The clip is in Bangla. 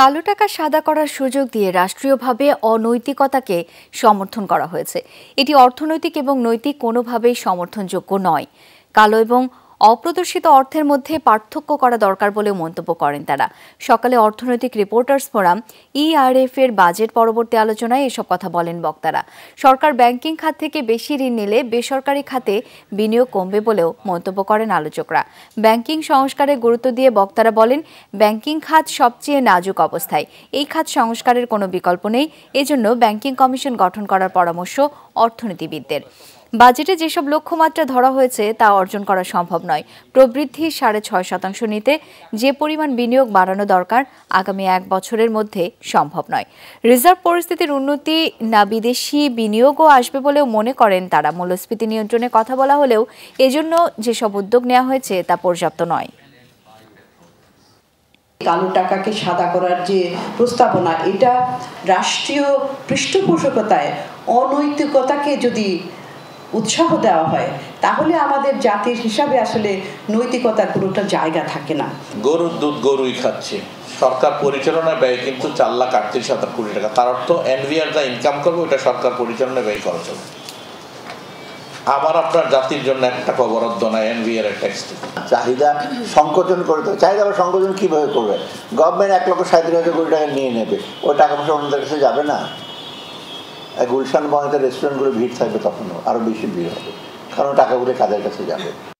কালো টাকা সাদা করার সুযোগ দিয়ে রাষ্ট্রীয়ভাবে অনৈতিকতাকে সমর্থন করা হয়েছে এটি অর্থনৈতিক এবং নৈতিক কোনোভাবেই সমর্থনযোগ্য নয় কালো এবং অপ্রদর্শিত অর্থের মধ্যে পার্থক্য করা দরকার বলেও মন্তব্য করেন তারা সকালে অর্থনৈতিক রিপোর্টার্স ফোরাম ইআরএফ e এর বাজেট পরবর্তী আলোচনায় এসব কথা বলেন বক্তারা সরকার ব্যাংকিং খাত থেকে বেশি ঋণ নিলে বেসরকারি খাতে বিনিয়োগ কমবে বলেও মন্তব্য করেন আলোচকরা ব্যাংকিং সংস্কারে গুরুত্ব দিয়ে বক্তারা বলেন ব্যাংকিং খাত সবচেয়ে নাজুক অবস্থায় এই খাত সংস্কারের কোনো বিকল্প নেই এজন্য ব্যাংকিং কমিশন গঠন করার পরামর্শ অর্থনীতিবিদদের বাজেটে যেসব লক্ষ্যমাত্রা ধরা হয়েছে তা অর্জন করা সম্ভব নয় প্রবৃদ্ধি সাড়ে ছয় শতাংশ নিতে যে পরিমাণ বিনিয়োগ বাড়ানো দরকার আগামী এক বছরের মধ্যে সম্ভব নয় রিজার্ভ পরিস্থিতির উন্নতি না বিদেশি বিনিয়োগও আসবে বলেও মনে করেন তারা মূল্যস্ফীতি নিয়ন্ত্রণে কথা বলা হলেও এজন্য যেসব উদ্যোগ নেওয়া হয়েছে তা পর্যাপ্ত নয় কালো টাকাকে সাদা করার যে প্রস্তাবনা এটা রাষ্ট্রীয় পৃষ্ঠপোষকতায় অনৈতিকতাকে যদি উৎসাহ দেওয়া হয় তাহলে আমাদের জাতির হিসাবে আসলে নৈতিকতার কোনোটা জায়গা থাকে না গরুর দুধ গরুই খাচ্ছে সরকার পরিচালনা ব্যয় কিন্তু চার লাখ আটত্রিশ হাজার কোটি টাকা তার অর্থ এনভিআর যা ইনকাম করবে ওটা সরকার পরিচালনা ব্যয় খরচ হবে আবার আপনার জাতির জন্য একটা বরাদ্দ না এনভিআর এর ট্যাক্স চাহিদা সংকোচন করে তো চাহিদা বা সংকোচন কীভাবে করবে গভর্নমেন্ট এক লক্ষ সাঁত্রিশ হাজার কোটি টাকা নিয়ে নেবে ওই টাকা পয়সা অন্যদের কাছে যাবে না গুলশান বাংলাতে রেস্টুরেন্টগুলো ভিড় থাকবে তখনও আরও বেশি ভিড় হবে কারণ টাকাগুলো কাদের কাছে যাবে